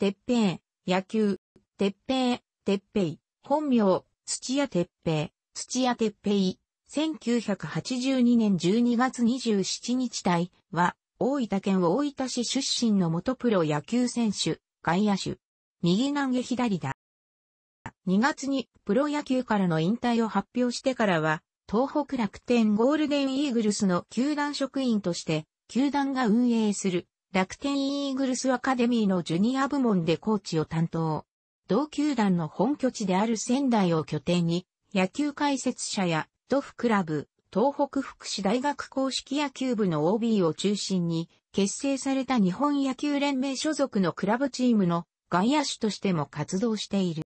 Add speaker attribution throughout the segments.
Speaker 1: 鉄平、野球、鉄平、鉄平、本名、土屋鉄平、土屋鉄平、1982年12月27日帯は、大分県大分市出身の元プロ野球選手、外野手、右投げ左だ。2月にプロ野球からの引退を発表してからは、東北楽天ゴールデンイーグルスの球団職員として、球団が運営する楽天イーグルスアカデミーのジュニア部門でコーチを担当。同球団の本拠地である仙台を拠点に、野球解説者や、ドフクラブ、東北福祉大学公式野球部の OB を中心に、結成された日本野球連盟所属のクラブチームの外野手としても活動している。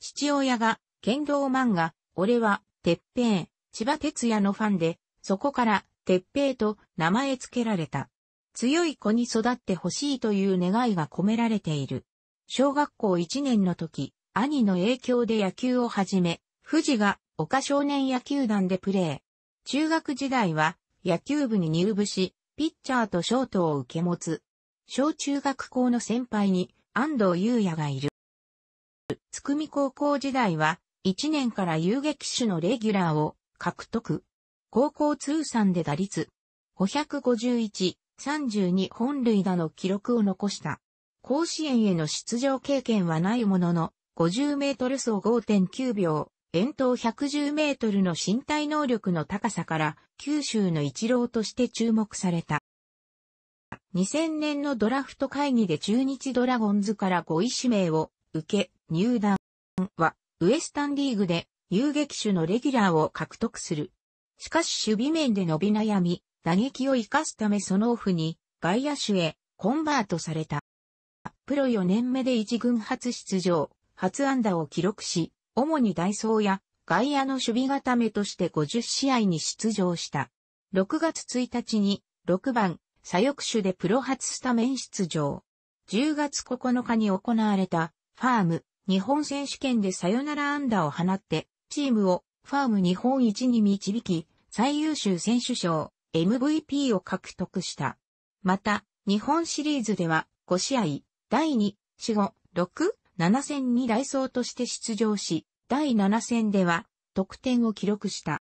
Speaker 1: 父親が、剣道漫画、俺は、鉄平、千葉哲也のファンで、そこから、鉄平と名前付けられた。強い子に育ってほしいという願いが込められている。小学校1年の時、兄の影響で野球を始め、富士が岡少年野球団でプレー。中学時代は野球部に入部し、ピッチャーとショートを受け持つ。小中学校の先輩に安藤優也がいる。つくみ高校時代は1年から遊撃手のレギュラーを獲得。高校通算で打率551、32本塁打の記録を残した。甲子園への出場経験はないものの、50メートル走5.9秒、遠投110メートルの身体能力の高さから、九州の一郎として注目された。2000年のドラフト会議で中日ドラゴンズから5位指名を受け、入団は、ウエスタンリーグで遊撃手のレギュラーを獲得する。しかし守備面で伸び悩み、打撃を生かすためそのオフに外野手へコンバートされた。プロ4年目で一軍初出場、初安打を記録し、主にダイソーや外野の守備固めとして50試合に出場した。6月1日に6番左翼手でプロ初スタメン出場。10月9日に行われたファーム日本選手権でサヨナラ安打を放ってチームをファーム日本一に導き最優秀選手賞 MVP を獲得した。また、日本シリーズでは5試合、第2、4、5、6、7戦に来走として出場し、第7戦では得点を記録した。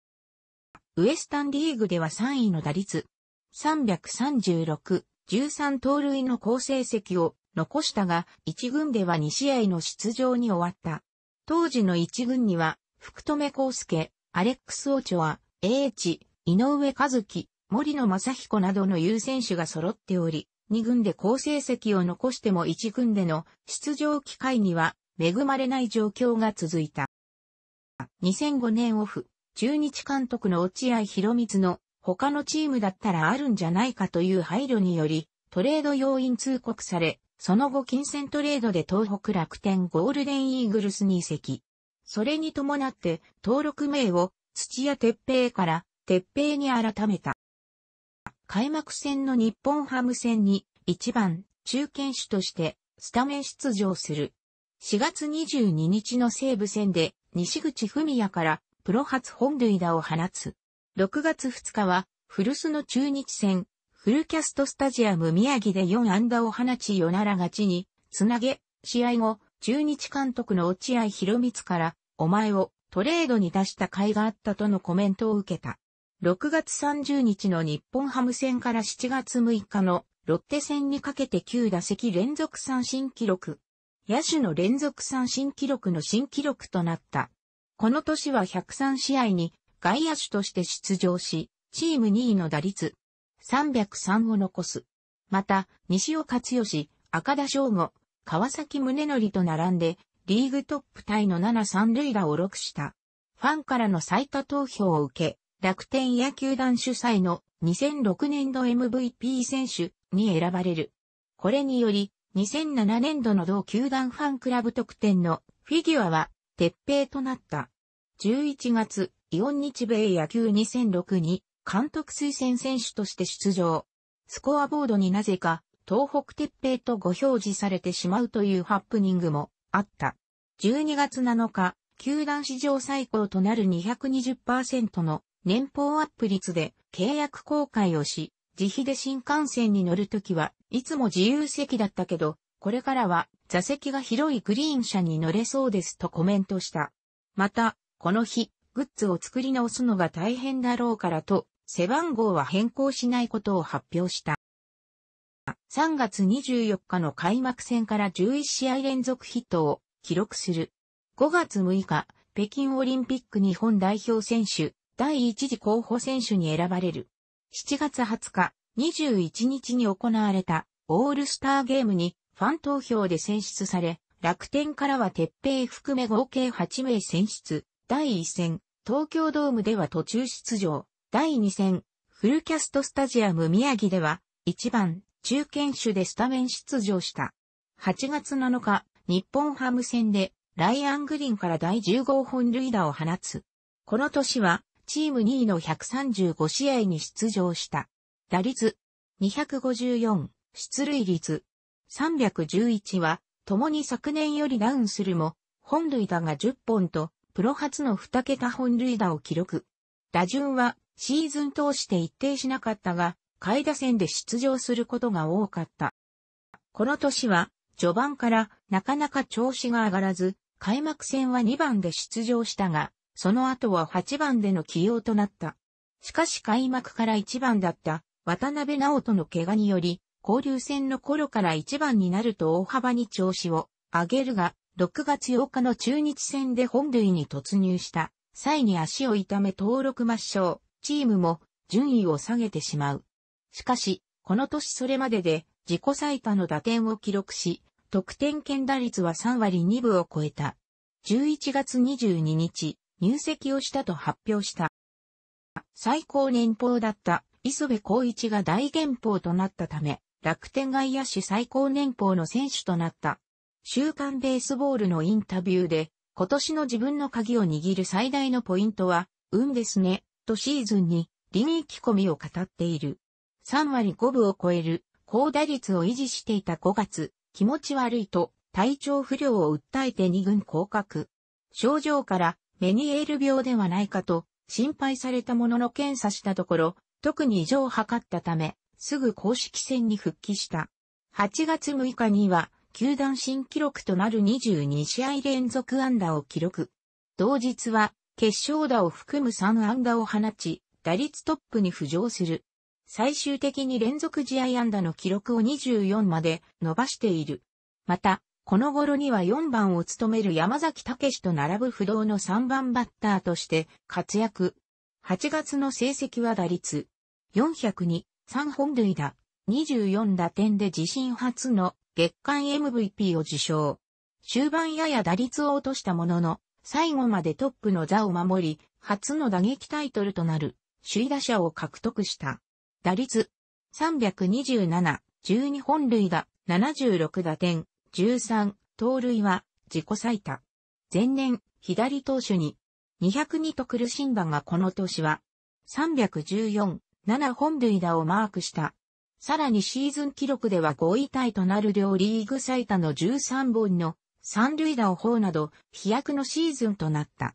Speaker 1: ウエスタンリーグでは3位の打率、336、13盗塁の好成績を残したが、1軍では2試合の出場に終わった。当時の1軍には、福留孝介、アレックス・オチョア、英 h 井上和樹、森野正彦などの優選手が揃っており、2軍で好成績を残しても1軍での出場機会には恵まれない状況が続いた。2005年オフ、中日監督の落合博光の他のチームだったらあるんじゃないかという配慮により、トレード要因通告され、その後金銭トレードで東北楽天ゴールデンイーグルスに移籍。それに伴って登録名を土屋鉄平から鉄平に改めた。開幕戦の日本ハム戦に1番中堅手としてスタメン出場する。4月22日の西武戦で西口文也からプロ初本塁打を放つ。6月2日は古巣の中日戦、フルキャストスタジアム宮城で4安打を放ち夜なら勝ちに、つなげ、試合後、中日監督の落合博光から、お前をトレードに出した甲斐があったとのコメントを受けた。6月30日の日本ハム戦から7月6日のロッテ戦にかけて9打席連続三振記録。野手の連続三振記録の新記録となった。この年は103試合に外野手として出場し、チーム2位の打率303を残す。また、西尾勝義、赤田翔吾、川崎宗則と並んで、リーグトップタイの7三塁打を6した。ファンからの最多投票を受け、楽天野球団主催の2006年度 MVP 選手に選ばれる。これにより、2007年度の同球団ファンクラブ特典のフィギュアは、鉄平となった。11月、イオン日米野球2006に監督推薦選手として出場。スコアボードになぜか、東北鉄平とご表示されてしまうというハプニングもあった。12月7日、球団史上最高となる220%の年俸アップ率で契約公開をし、自費で新幹線に乗るときはいつも自由席だったけど、これからは座席が広いグリーン車に乗れそうですとコメントした。また、この日、グッズを作り直すのが大変だろうからと、背番号は変更しないことを発表した。3月24日の開幕戦から11試合連続ヒットを記録する。5月6日、北京オリンピック日本代表選手、第一次候補選手に選ばれる。7月20日、21日に行われたオールスターゲームにファン投票で選出され、楽天からは鉄平含め合計8名選出。第1戦、東京ドームでは途中出場。第2戦、フルキャストスタジアム宮城では、1番、中堅手でスタメン出場した。8月7日、日本ハム戦で、ライアングリンから第10号本塁打を放つ。この年は、チーム2位の135試合に出場した。打率254、出塁率311は、共に昨年よりダウンするも、本塁打が10本と、プロ初の2桁本塁打を記録。打順は、シーズン通して一定しなかったが、下位打線で出場することが多かった。この年は、序盤からなかなか調子が上がらず、開幕戦は2番で出場したが、その後は8番での起用となった。しかし開幕から1番だった渡辺直人の怪我により、交流戦の頃から1番になると大幅に調子を上げるが、6月8日の中日戦で本塁に突入した際に足を痛め登録抹消、チームも順位を下げてしまう。しかし、この年それまでで自己最多の打点を記録し、得点圏打率は3割2分を超えた。11月22日、入籍をしたと発表した。最高年俸だった磯部孝一が大元俸となったため、楽天外野手最高年俸の選手となった。週刊ベースボールのインタビューで、今年の自分の鍵を握る最大のポイントは、運ですね、とシーズンに、臨意気込みを語っている。3割5分を超える、高打率を維持していた5月、気持ち悪いと、体調不良を訴えて2軍降格。症状からメニエール病ではないかと心配されたものの検査したところ、特に異常を図ったため、すぐ公式戦に復帰した。8月6日には、球団新記録となる22試合連続安打を記録。同日は、決勝打を含む3安打を放ち、打率トップに浮上する。最終的に連続試合安打の記録を24まで伸ばしている。また、この頃には4番を務める山崎武と並ぶ不動の3番バッターとして活躍。8月の成績は打率402、3本塁打、24打点で自身初の月間 MVP を受賞。終盤やや打率を落としたものの、最後までトップの座を守り、初の打撃タイトルとなる首位打者を獲得した。打率327、12本塁打、76打点、13、盗塁は自己最多。前年、左投手に202と苦しんだがこの年は314、7本塁打をマークした。さらにシーズン記録では5位タイとなる両リーグ最多の13本の三塁打を放など飛躍のシーズンとなった。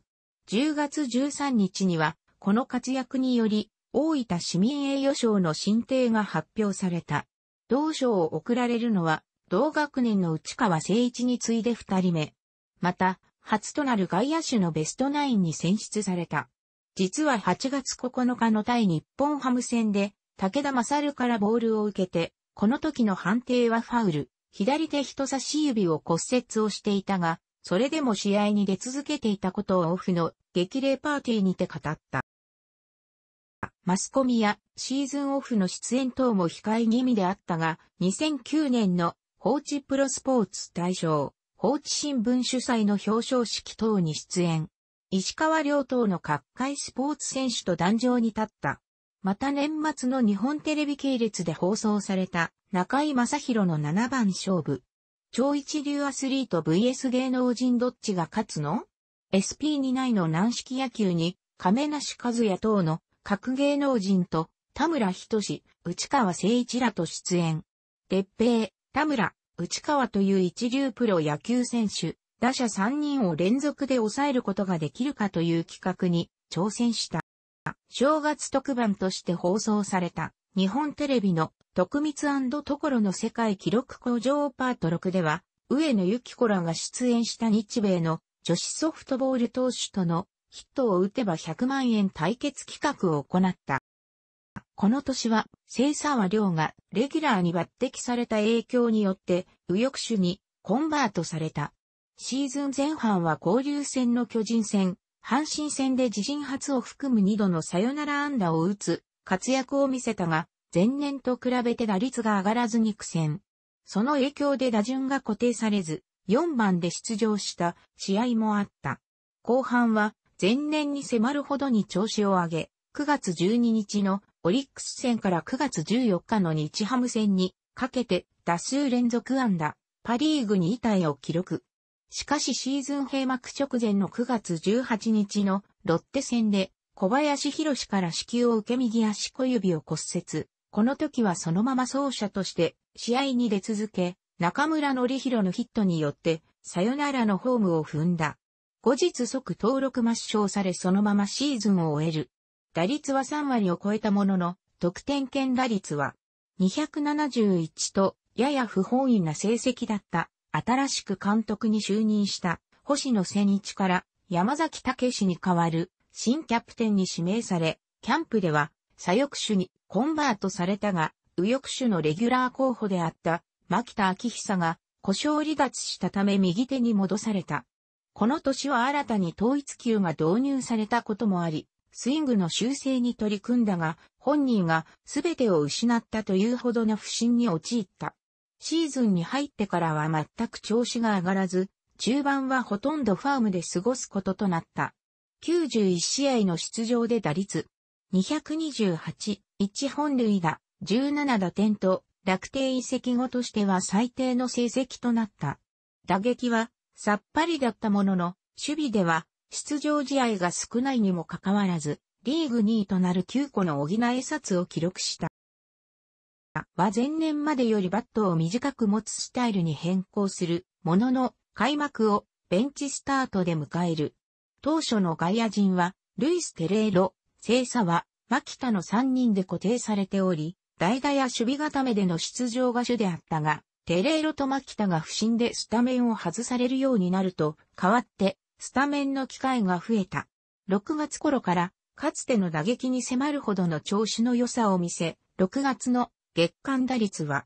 Speaker 1: 10月13日にはこの活躍により大分市民栄誉賞の進呈が発表された。同賞を贈られるのは同学年の内川誠一に次いで二人目。また、初となる外野手のベストナインに選出された。実は8月9日の対日本ハム戦で、武田勝からボールを受けて、この時の判定はファウル、左手人差し指を骨折をしていたが、それでも試合に出続けていたことをオフの激励パーティーにて語った。マスコミやシーズンオフの出演等も控え気味であったが、2009年の放置プロスポーツ大賞、放置新聞主催の表彰式等に出演。石川両党の各界スポーツ選手と壇上に立った。また年末の日本テレビ系列で放送された中井正宏の7番勝負。超一流アスリート VS 芸能人どっちが勝つの ?SP29 の軟式野球に亀梨和也等の各芸能人と田村仁志、内川誠一らと出演。鉄平、田村、内川という一流プロ野球選手、打者3人を連続で抑えることができるかという企画に挑戦した。正月特番として放送された日本テレビの徳光所の世界記録工場パート6では、上野由紀子らが出演した日米の女子ソフトボール投手とのヒットを打てば100万円対決企画を行った。この年は、清沢量がレギュラーに抜擢された影響によって、右翼手にコンバートされた。シーズン前半は交流戦の巨人戦、阪神戦で自身初を含む2度のサヨナラ安打を打つ活躍を見せたが、前年と比べて打率が上がらずに苦戦。その影響で打順が固定されず、4番で出場した試合もあった。後半は前年に迫るほどに調子を上げ、9月12日のオリックス戦から9月14日の日ハム戦にかけて打数連続安打、パリーグに位を記録。しかしシーズン閉幕直前の9月18日のロッテ戦で小林博士から支給を受け右足小指を骨折。この時はそのまま走者として試合に出続け、中村則ろのヒットによってさよならのホームを踏んだ。後日即登録抹消されそのままシーズンを終える。打率は3割を超えたものの、得点圏打率は271と、やや不本意な成績だった、新しく監督に就任した星野千一から山崎武史に代わる新キャプテンに指名され、キャンプでは左翼手にコンバートされたが、右翼手のレギュラー候補であった牧田昭久が故障離脱したため右手に戻された。この年は新たに統一級が導入されたこともあり、スイングの修正に取り組んだが、本人が全てを失ったというほどの不振に陥った。シーズンに入ってからは全く調子が上がらず、中盤はほとんどファームで過ごすこととなった。91試合の出場で打率228、1本塁打、17打点と、楽天移籍後としては最低の成績となった。打撃はさっぱりだったものの、守備では出場試合が少ないにもかかわらず、リーグ2位となる9個の補え札を記録した。は前年までよりバットを短く持つスタイルに変更するものの開幕をベンチスタートで迎える。当初の外野陣はルイス・テレーロ、聖サはマキタの3人で固定されており、代打や守備固めでの出場が主であったが、テレーロとマキタが不審でスタメンを外されるようになると、代わってスタメンの機会が増えた。6月頃から、かつての打撃に迫るほどの調子の良さを見せ、6月の月間打率は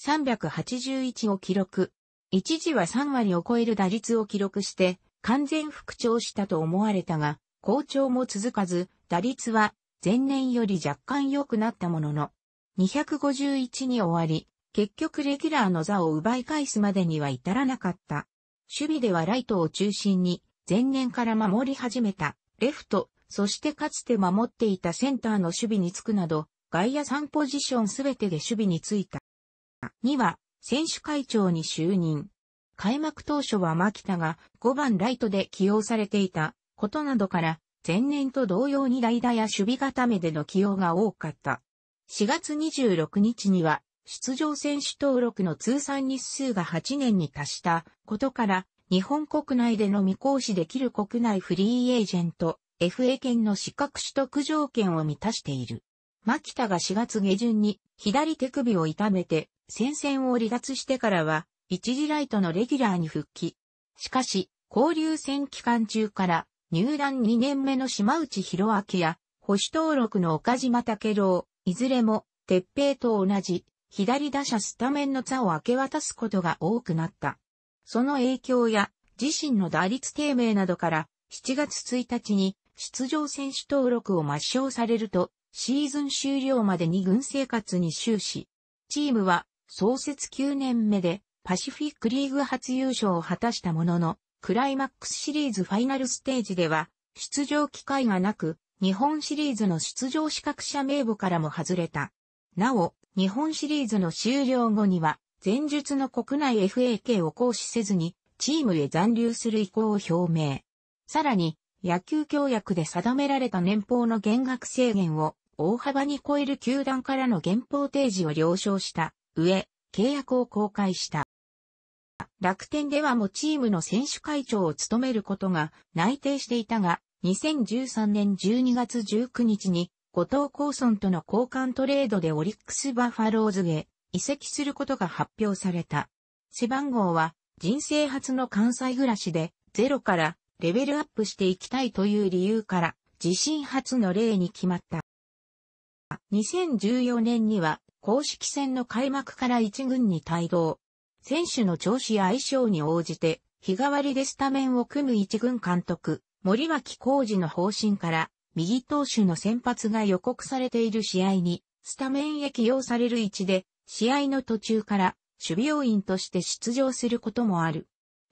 Speaker 1: 381を記録。一時は3割を超える打率を記録して、完全復調したと思われたが、好調も続かず、打率は前年より若干良くなったものの、251に終わり、結局レギュラーの座を奪い返すまでには至らなかった。守備ではライトを中心に前年から守り始めた、レフト、そしてかつて守っていたセンターの守備につくなど、外野3ポジションすべてで守備についた。2は、選手会長に就任。開幕当初は牧田が5番ライトで起用されていたことなどから、前年と同様に代打や守備固めでの起用が多かった。4月26日には、出場選手登録の通算日数が8年に達したことから、日本国内での未行使できる国内フリーエージェント、FA 権の資格取得条件を満たしている。牧田が4月下旬に左手首を痛めて戦線を離脱してからは一時ライトのレギュラーに復帰。しかし、交流戦期間中から入団2年目の島内博明や保守登録の岡島武郎、いずれも鉄平と同じ左打者スタメンの座を明け渡すことが多くなった。その影響や自身の打率低迷などから7月1日に出場選手登録を抹消されるとシーズン終了までに軍生活に終始。チームは創設9年目でパシフィックリーグ初優勝を果たしたもののクライマックスシリーズファイナルステージでは出場機会がなく日本シリーズの出場資格者名簿からも外れた。なお、日本シリーズの終了後には、前述の国内 FAK を行使せずに、チームへ残留する意向を表明。さらに、野球協約で定められた年俸の減額制限を大幅に超える球団からの減俸提示を了承した上、契約を公開した。楽天ではもチームの選手会長を務めることが内定していたが、2013年12月19日に後藤高村との交換トレードでオリックスバファローズへ移籍することが発表された。背番号は人生初の関西暮らしでゼロからレベルアップしていきたいという理由から自身初の例に決まった。2014年には公式戦の開幕から一軍に帯同。選手の調子や相性に応じて日替わりでスタメンを組む一軍監督、森脇浩二の方針から右投手の先発が予告されている試合にスタメンへ起用される位置で試合の途中から守備要員として出場することもある。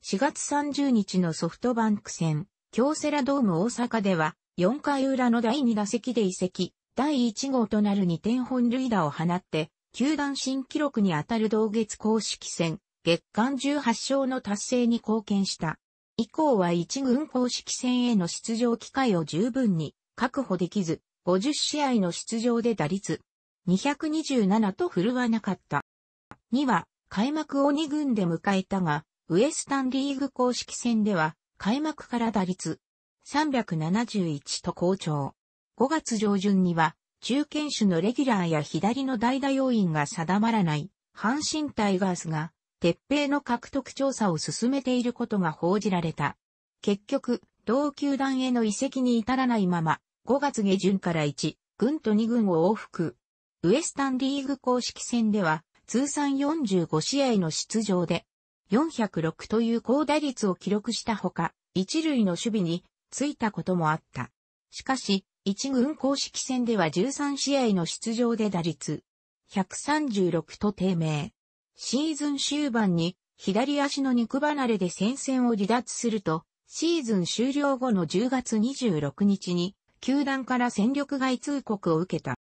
Speaker 1: 4月30日のソフトバンク戦、京セラドーム大阪では、4回裏の第2打席で移籍、第1号となる2点本塁打を放って、球団新記録にあたる同月公式戦、月間18勝の達成に貢献した。以降は1軍公式戦への出場機会を十分に確保できず、50試合の出場で打率227と振るわなかった。2は開幕を2軍で迎えたが、ウエスタンリーグ公式戦では開幕から打率371と好調。5月上旬には中堅手のレギュラーや左の代打要員が定まらない阪神タイガースが鉄平の獲得調査を進めていることが報じられた。結局、同球団への移籍に至らないまま、5月下旬から1、軍と2軍を往復、ウエスタンリーグ公式戦では、通算45試合の出場で、406という高打率を記録したほか、一塁の守備についたこともあった。しかし、一軍公式戦では13試合の出場で打率136と低迷。シーズン終盤に左足の肉離れで戦線を離脱すると、シーズン終了後の10月26日に球団から戦力外通告を受けた。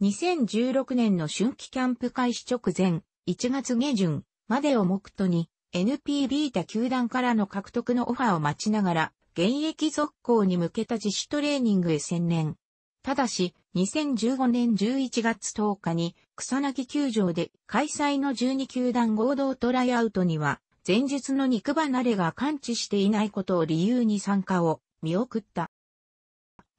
Speaker 1: 2016年の春季キャンプ開始直前、1月下旬までを目途に NPB 他球団からの獲得のオファーを待ちながら、現役続行に向けた自主トレーニングへ専念。ただし、2015年11月10日に草薙球場で開催の12球団合同トライアウトには、前述の肉離れが完治していないことを理由に参加を見送った。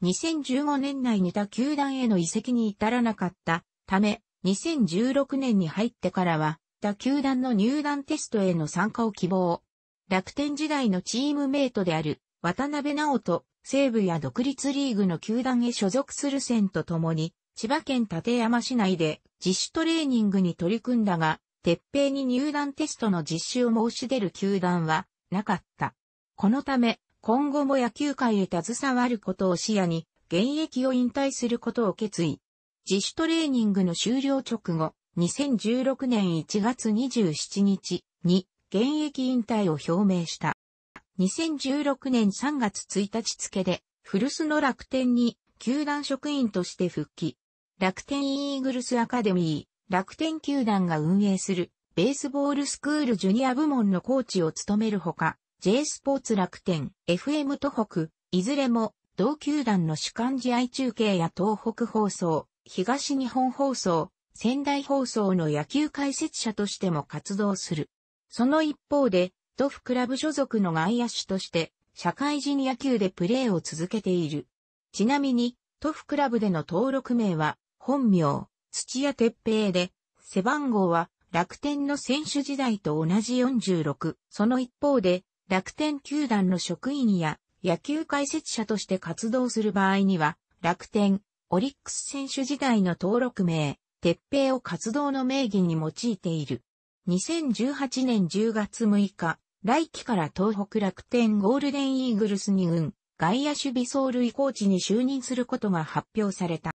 Speaker 1: 2015年内に他球団への移籍に至らなかったため、2016年に入ってからは、他球団の入団テストへの参加を希望。楽天時代のチームメイトである渡辺直人、西部や独立リーグの球団へ所属する線とともに、千葉県立山市内で自主トレーニングに取り組んだが、鉄平に入団テストの実施を申し出る球団はなかった。このため、今後も野球界へ携わることを視野に、現役を引退することを決意。自主トレーニングの終了直後、2016年1月27日に現役引退を表明した。2016年3月1日付で、古巣の楽天に球団職員として復帰。楽天イーグルスアカデミー、楽天球団が運営するベースボールスクールジュニア部門のコーチを務めるほか、J スポーツ楽天、FM 東北、いずれも、同球団の主幹試合中継や東北放送、東日本放送、仙台放送の野球解説者としても活動する。その一方で、ドフクラブ所属の外野手として、社会人野球でプレーを続けている。ちなみに、トフクラブでの登録名は、本名、土屋鉄平で、背番号は、楽天の選手時代と同じ46。その一方で、楽天球団の職員や野球解説者として活動する場合には、楽天、オリックス選手時代の登録名、鉄平を活動の名義に用いている。2018年10月6日、来季から東北楽天ゴールデンイーグルスに軍、外野守備走塁コーチに就任することが発表された。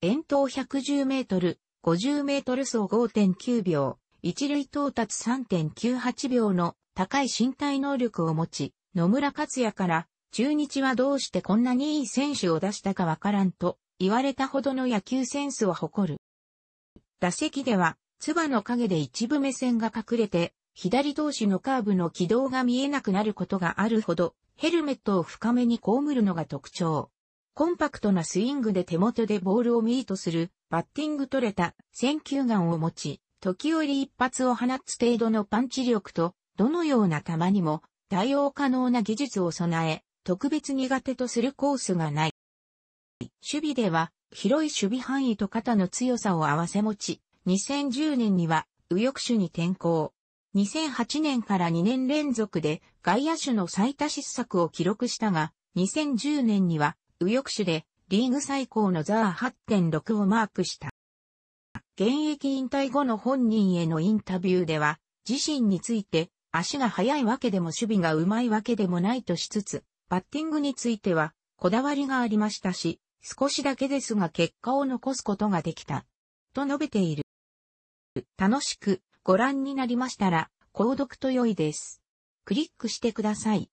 Speaker 1: 遠投110メートル、50メートル走5.9秒、一塁到達3.98秒の高い身体能力を持ち、野村克也から、中日はどうしてこんなにいい選手を出したかわからんと言われたほどの野球センスを誇る。打席では、つばの陰で一部目線が隠れて、左投手のカーブの軌道が見えなくなることがあるほど、ヘルメットを深めにこむるのが特徴。コンパクトなスイングで手元でボールをミートする、バッティング取れた、選球眼を持ち、時折一発を放つ程度のパンチ力と、どのような球にも対応可能な技術を備え、特別苦手とするコースがない。守備では、広い守備範囲と肩の強さを併せ持ち、2010年には右翼手に転向。2008年から2年連続で外野手の最多失策を記録したが、2010年には右翼手でリーグ最高のザー8.6をマークした。現役引退後の本人へのインタビューでは、自身について、足が速いわけでも守備がうまいわけでもないとしつつ、バッティングについては、こだわりがありましたし、少しだけですが結果を残すことができた。と述べている。楽しくご覧になりましたら、購読と良いです。クリックしてください。